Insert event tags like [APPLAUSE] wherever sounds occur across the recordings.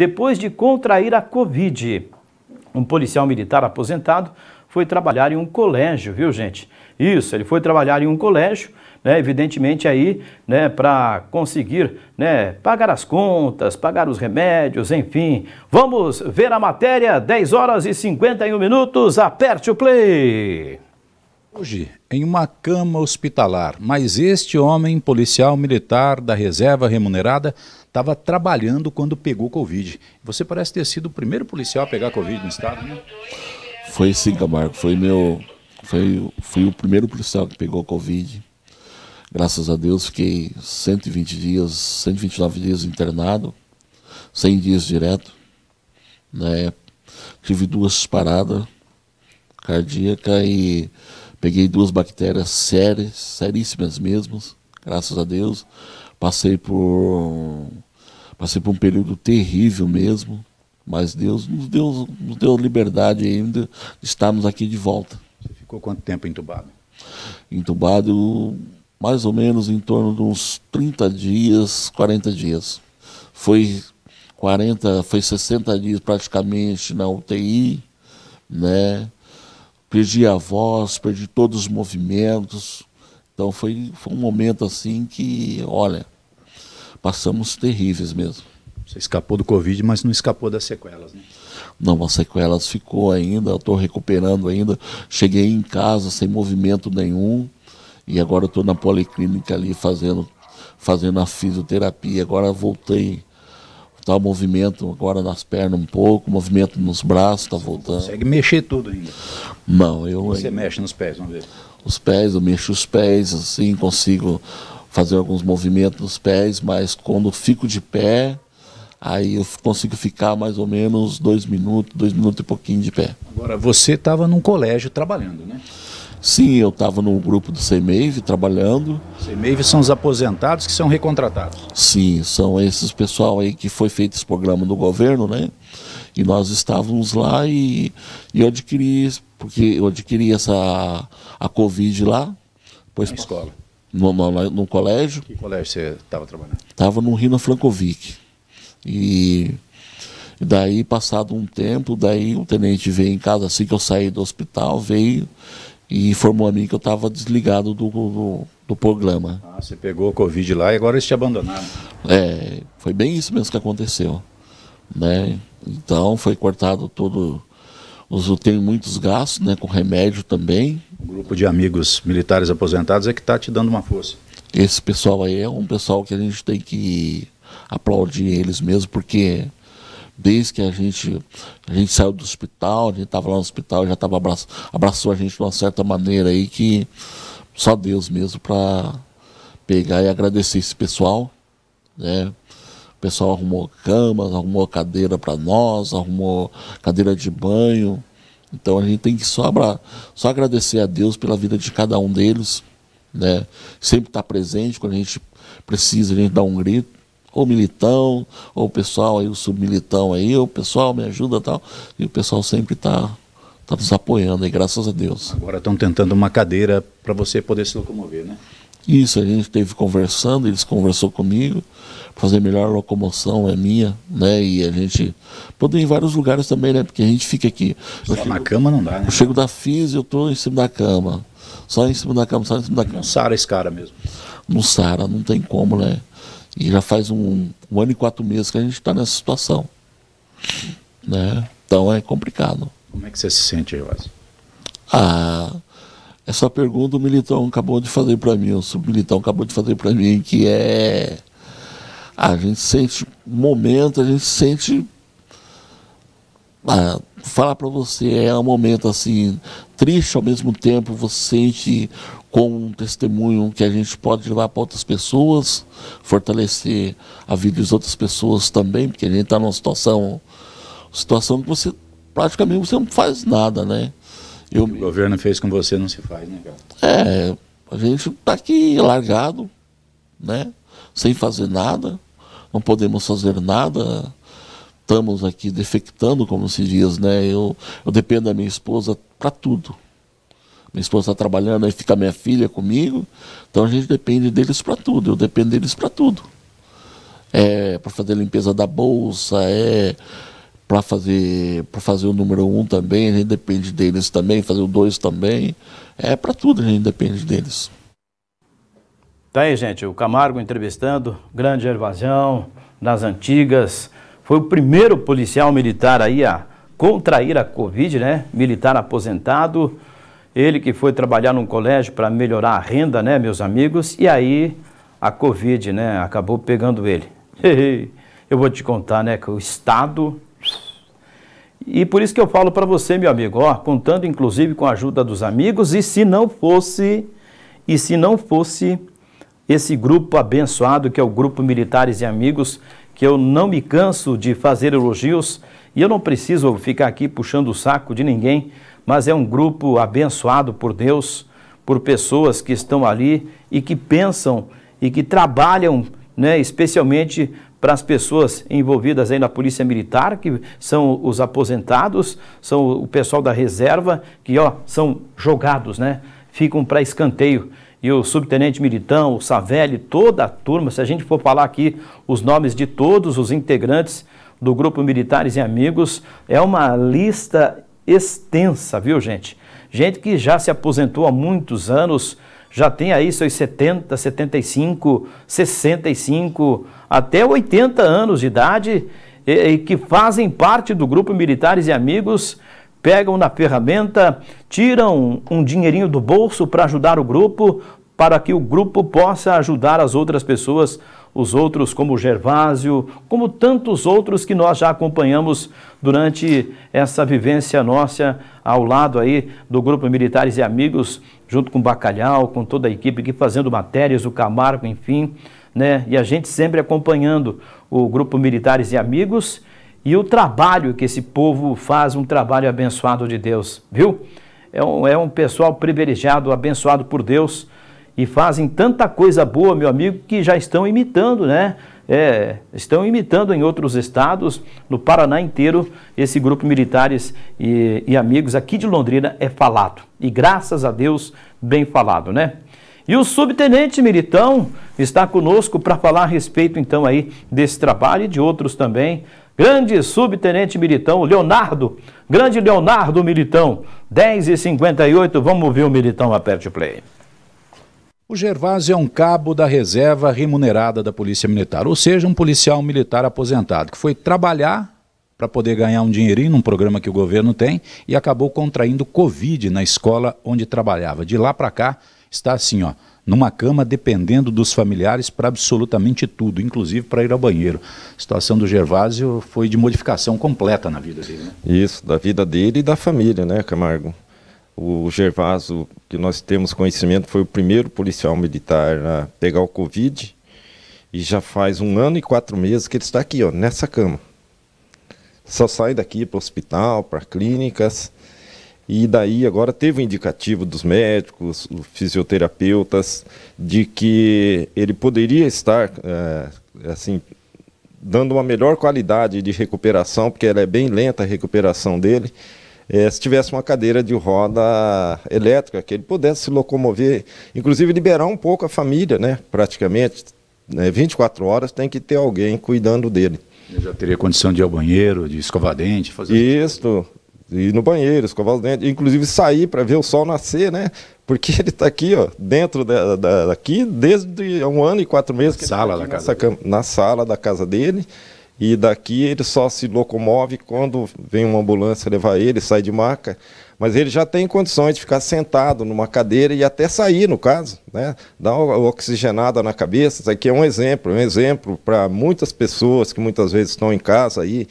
depois de contrair a Covid. Um policial militar aposentado foi trabalhar em um colégio, viu gente? Isso, ele foi trabalhar em um colégio, né, evidentemente aí, né, para conseguir, né, pagar as contas, pagar os remédios, enfim. Vamos ver a matéria, 10 horas e 51 minutos, aperte o play! Hoje, em uma cama hospitalar, mas este homem, policial militar da reserva remunerada, estava trabalhando quando pegou Covid. Você parece ter sido o primeiro policial a pegar Covid no estado, né? Foi sim, Camargo. Foi meu. Foi, fui o primeiro policial que pegou Covid. Graças a Deus, fiquei 120 dias, 129 dias internado, 100 dias direto. Né? Tive duas paradas cardíacas e Peguei duas bactérias sérias, seríssimas mesmo, graças a Deus. Passei por passei por um período terrível mesmo, mas Deus nos deu, nos deu liberdade ainda de estarmos aqui de volta. Você ficou quanto tempo entubado? Entubado mais ou menos em torno de uns 30 dias, 40 dias. Foi 40, foi 60 dias praticamente na UTI, né? perdi a voz, perdi todos os movimentos. Então foi, foi um momento assim que, olha, passamos terríveis mesmo. Você escapou do Covid, mas não escapou das sequelas, né? Não, as sequelas ficou ainda, estou recuperando ainda. Cheguei em casa sem movimento nenhum e agora estou na policlínica ali fazendo, fazendo a fisioterapia. Agora voltei Tá o movimento agora nas pernas um pouco, movimento nos braços, tá voltando. Você consegue mexer tudo ainda. Não, eu. Você eu, mexe nos pés, vamos ver. Os pés, eu mexo os pés, assim, consigo fazer alguns movimentos nos pés, mas quando fico de pé, aí eu consigo ficar mais ou menos dois minutos, dois minutos e pouquinho de pé. Agora, você estava num colégio trabalhando, né? Sim, eu estava no grupo do CEMEIV trabalhando. CEMEIV são os aposentados que são recontratados. Sim, são esses pessoal aí que foi feito esse programa do governo, né? E nós estávamos lá e, e eu adquiri, porque eu adquiri essa a Covid lá. Pois, Na escola? No, no, no colégio. Que colégio você estava trabalhando? Estava no Rino Frankovic. E e daí, passado um tempo, daí o tenente veio em casa, assim que eu saí do hospital, veio e informou a mim que eu estava desligado do, do, do, programa. Ah, você pegou o Covid lá e agora eles te abandonaram. É, foi bem isso mesmo que aconteceu. Né? Então foi cortado todo. Eu tenho muitos gastos né, com remédio também. Um grupo de amigos militares aposentados é que está te dando uma força. Esse pessoal aí é um pessoal que a gente tem que aplaudir eles mesmo, porque desde que a gente, a gente saiu do hospital, a gente estava lá no hospital, já tava abraço, abraçou a gente de uma certa maneira aí que só Deus mesmo para pegar e agradecer esse pessoal, né? O pessoal arrumou camas, arrumou cadeira para nós, arrumou cadeira de banho. Então a gente tem que só, abra, só agradecer a Deus pela vida de cada um deles, né? Sempre estar tá presente quando a gente precisa, a gente dá um grito, ou militão, ou o pessoal aí, o submilitão aí, o pessoal me ajuda e tal. E o pessoal sempre está tá nos apoiando aí, graças a Deus. Agora estão tentando uma cadeira para você poder se locomover, né? Isso, a gente esteve conversando, eles conversou comigo, fazer melhor a locomoção é minha, né? E a gente pode ir em vários lugares também, né? Porque a gente fica aqui. Só chego, na cama não dá, né? Eu chego da FIS e eu estou em cima da cama. Só em cima da cama, só em cima da cama. Não sara esse cara mesmo. Não sara, não tem como, né? E já faz um, um ano e quatro meses que a gente está nessa situação. Né? Então é complicado. Como é que você se sente, Joás? Ah, essa pergunta o Militão acabou de fazer para mim, o submilitão acabou de fazer para mim, que é. A gente sente, momento, a gente sente ah, falar para você é um momento assim triste ao mesmo tempo você sente com um testemunho que a gente pode levar para outras pessoas fortalecer a vida das outras pessoas também porque a gente está numa situação situação que você praticamente você não faz nada né Eu, o que o governo fez com você não se faz né cara? é a gente está aqui largado né sem fazer nada não podemos fazer nada estamos aqui defectando, como se diz, né? Eu, eu dependo da minha esposa para tudo. Minha esposa está trabalhando, aí fica minha filha comigo. Então a gente depende deles para tudo. Eu dependo deles para tudo. É para fazer a limpeza da bolsa, é para fazer para fazer o número um também. A gente depende deles também, fazer o dois também. É para tudo a gente depende deles. Tá aí, gente. O Camargo entrevistando, grande Gervasão, nas antigas. Foi o primeiro policial militar aí a contrair a Covid, né? Militar aposentado. Ele que foi trabalhar num colégio para melhorar a renda, né, meus amigos? E aí a Covid, né, acabou pegando ele. [LAUGHS] Eu vou te contar, né, que o Estado... E por isso que eu falo para você, meu amigo, ó, contando inclusive com a ajuda dos amigos, e se não fosse, e se não fosse esse grupo abençoado que é o Grupo Militares e Amigos, que eu não me canso de fazer elogios e eu não preciso ficar aqui puxando o saco de ninguém, mas é um grupo abençoado por Deus, por pessoas que estão ali e que pensam e que trabalham, né, especialmente para as pessoas envolvidas aí na Polícia Militar, que são os aposentados, são o pessoal da reserva, que ó, são jogados, né? ficam para escanteio e o subtenente Militão, o Savelli, toda a turma, se a gente for falar aqui os nomes de todos os integrantes do grupo Militares e Amigos, é uma lista extensa, viu gente? Gente que já se aposentou há muitos anos, já tem aí seus 70, 75, 65, até 80 anos de idade e, e que fazem parte do grupo Militares e Amigos pegam na ferramenta, tiram um dinheirinho do bolso para ajudar o grupo, para que o grupo possa ajudar as outras pessoas, os outros como Gervásio, como tantos outros que nós já acompanhamos durante essa vivência nossa ao lado aí do grupo Militares e Amigos, junto com o Bacalhau, com toda a equipe aqui fazendo matérias, o Camargo, enfim, né? E a gente sempre acompanhando o grupo Militares e Amigos e o trabalho que esse povo faz, um trabalho abençoado de Deus, viu? É um, é um pessoal privilegiado, abençoado por Deus e fazem tanta coisa boa, meu amigo, que já estão imitando, né? É, estão imitando em outros estados, no Paraná inteiro, esse grupo militares e, e amigos aqui de Londrina é falado. E graças a Deus, bem falado, né? E o subtenente Militão está conosco para falar a respeito, então, aí desse trabalho e de outros também, Grande subtenente Militão, Leonardo. Grande Leonardo Militão. 10 e 58 vamos ouvir o Militão Aperte Play. O Gervásio é um cabo da reserva remunerada da Polícia Militar, ou seja, um policial militar aposentado que foi trabalhar para poder ganhar um dinheirinho num programa que o governo tem e acabou contraindo Covid na escola onde trabalhava. De lá para cá está assim, ó numa cama dependendo dos familiares para absolutamente tudo, inclusive para ir ao banheiro. A situação do Gervásio foi de modificação completa na vida dele. Né? Isso, da vida dele e da família, né, Camargo? O Gervásio, que nós temos conhecimento, foi o primeiro policial militar a pegar o Covid e já faz um ano e quatro meses que ele está aqui, ó, nessa cama. Só sai daqui para o hospital, para clínicas e daí agora teve um indicativo dos médicos, fisioterapeutas, de que ele poderia estar é, assim dando uma melhor qualidade de recuperação, porque ela é bem lenta a recuperação dele. É, se tivesse uma cadeira de roda elétrica, que ele pudesse se locomover, inclusive liberar um pouco a família, né? Praticamente, né, 24 horas tem que ter alguém cuidando dele. já teria condição de ir ao banheiro, de escovar dente, fazer. Isso, ir no banheiro, escovar os dentes, inclusive sair para ver o sol nascer, né? Porque [LAUGHS] ele está aqui, ó, dentro da, da, daqui, desde um ano e quatro meses. Que tá sala tá da casa cama, na sala da casa dele. E daqui ele só se locomove quando vem uma ambulância levar ele, sai de maca. Mas ele já tem condições de ficar sentado numa cadeira e até sair, no caso, né? Dar uma oxigenada na cabeça. Isso aqui é um exemplo, um exemplo para muitas pessoas que muitas vezes estão em casa aí,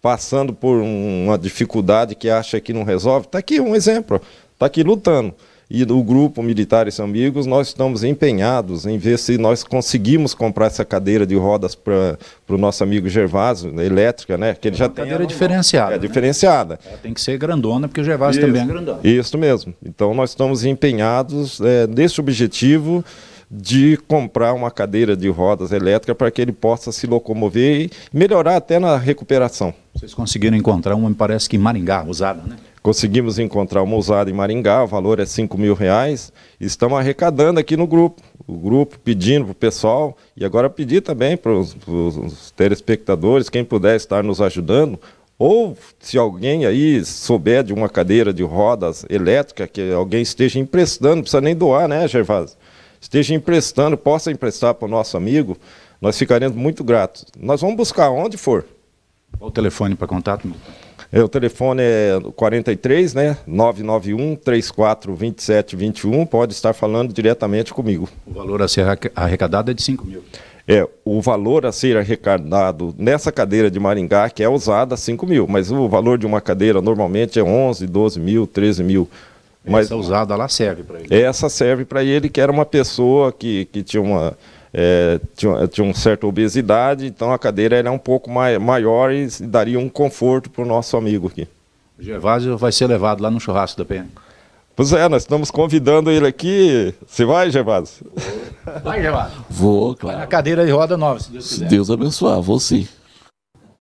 passando por uma dificuldade que acha que não resolve, está aqui um exemplo, está aqui lutando. E o grupo Militares Amigos, nós estamos empenhados em ver se nós conseguimos comprar essa cadeira de rodas para o nosso amigo Gervásio, né, elétrica, né? Que ele é já uma tem cadeira diferenciada. É né? diferenciada. Ela tem que ser grandona, porque o Gervásio também é grandona. Isso mesmo. Então nós estamos empenhados é, nesse objetivo de comprar uma cadeira de rodas elétrica para que ele possa se locomover e melhorar até na recuperação. Vocês conseguiram encontrar uma, me parece que em Maringá, usada, né? Conseguimos encontrar uma usada em Maringá, o valor é 5 mil reais. Estamos arrecadando aqui no grupo. O grupo pedindo para o pessoal, e agora pedir também para os telespectadores, quem puder estar nos ajudando, ou se alguém aí souber de uma cadeira de rodas elétrica que alguém esteja emprestando, não precisa nem doar, né, Gervásio? esteja emprestando, possa emprestar para o nosso amigo, nós ficaremos muito gratos. Nós vamos buscar onde for. Qual o telefone para contato, é, o telefone é 43, né? 991 34 27 21. Pode estar falando diretamente comigo. O valor a ser arrecadado é de 5 mil. É, o valor a ser arrecadado nessa cadeira de Maringá, que é usada, 5 mil. Mas o valor de uma cadeira normalmente é 11, 12 mil, 13 mil. Mas essa usada lá serve para ele. Essa serve para ele, que era uma pessoa que, que tinha uma. É, tinha, tinha um certa obesidade, então a cadeira era um pouco mai, maior e daria um conforto para o nosso amigo aqui. O Gervásio vai ser levado lá no churrasco da Penha? Pois é, nós estamos convidando ele aqui. Você vai, Gervásio? Vai, Gervásio? Vou, claro. A cadeira de roda nova, se Deus quiser. Se Deus abençoar, vou sim.